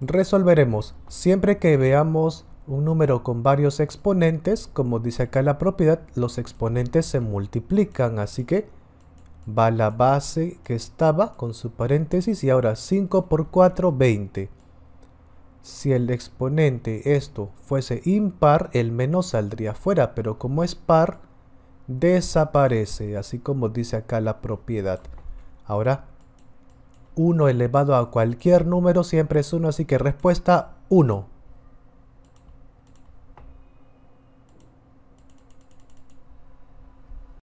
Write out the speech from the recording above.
Resolveremos siempre que veamos un número con varios exponentes, como dice acá la propiedad, los exponentes se multiplican, así que va la base que estaba con su paréntesis y ahora 5 por 4, 20. Si el exponente esto fuese impar, el menos saldría fuera, pero como es par, desaparece, así como dice acá la propiedad. Ahora 1 elevado a cualquier número siempre es 1, así que respuesta 1.